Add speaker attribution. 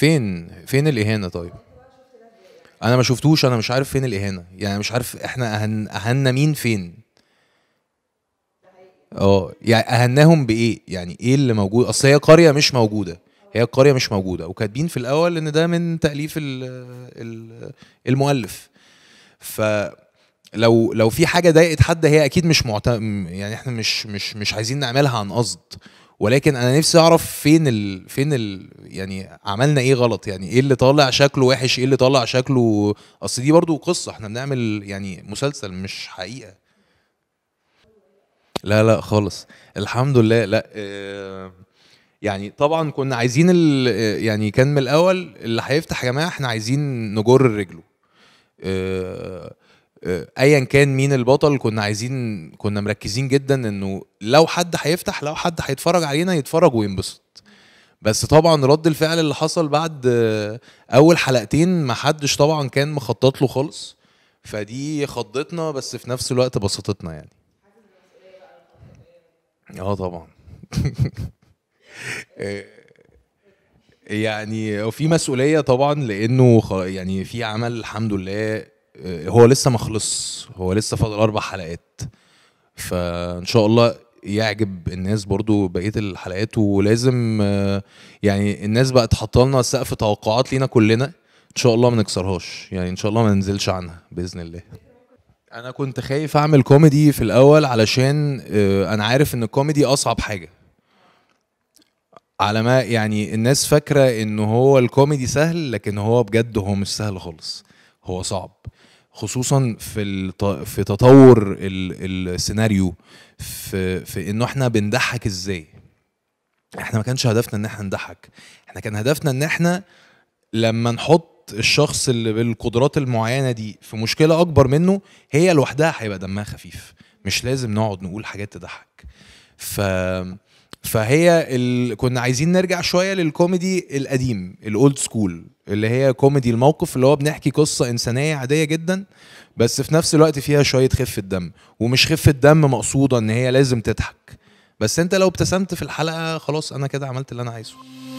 Speaker 1: فين فين الاهانه طيب انا ما شفتوش انا مش عارف فين الاهانه يعني مش عارف احنا أهن... اهنا مين فين اه يعني اهناهم بايه يعني ايه اللي موجود اصل هي قريه مش موجوده هي القريه مش موجوده وكاتبين في الاول ان ده من تاليف الـ الـ المؤلف ف لو لو في حاجه ضايقت حد هي اكيد مش معت... يعني احنا مش مش مش عايزين نعملها عن قصد ولكن انا نفسي اعرف فين ال... فين ال... يعني عملنا ايه غلط يعني ايه اللي طالع شكله وحش ايه اللي طالع شكله اصل دي برضو قصه احنا بنعمل يعني مسلسل مش حقيقه لا لا خالص الحمد لله لا آه، يعني طبعا كنا عايزين ال... آه، يعني كان من الاول اللي هيفتح يا جماعه احنا عايزين نجر رجله آه، آه، ايا كان مين البطل كنا عايزين كنا مركزين جدا انه لو حد هيفتح لو حد هيتفرج علينا يتفرج وينبسط بس طبعا رد الفعل اللي حصل بعد آه، اول حلقتين ما حدش طبعا كان مخطط له خالص فدي خضتنا بس في نفس الوقت بسطتنا يعني اه طبعا آه، يعني في مسؤوليه طبعا لانه يعني في عمل الحمد لله آه، هو لسه ما هو لسه فاضل اربع حلقات فان شاء الله يعجب الناس برضو بقيه الحلقات ولازم آه، يعني الناس بقت حاطه لنا سقف توقعات لينا كلنا ان شاء الله ما نكسرهاش يعني ان شاء الله ما ننزلش عنها باذن الله انا كنت خايف اعمل كوميدي في الاول علشان آه، انا عارف ان الكوميدي اصعب حاجه على ما يعني الناس فاكره ان هو الكوميدي سهل لكن هو بجد هو مش سهل خالص هو صعب خصوصا في الت... في تطور ال... السيناريو في في انه احنا بنضحك ازاي احنا ما كانش هدفنا ان احنا نضحك احنا كان هدفنا ان احنا لما نحط الشخص اللي بالقدرات المعينه دي في مشكله اكبر منه هي لوحدها هيبقى دمها خفيف مش لازم نقعد نقول حاجات تضحك ف فهي ال... كنا عايزين نرجع شويه للكوميدي القديم الاولد سكول اللي هي كوميدي الموقف اللي هو بنحكي قصه انسانيه عاديه جدا بس في نفس الوقت فيها شويه خفه دم ومش خفه دم مقصوده ان هي لازم تضحك بس انت لو ابتسمت في الحلقه خلاص انا كده عملت اللي انا عايزه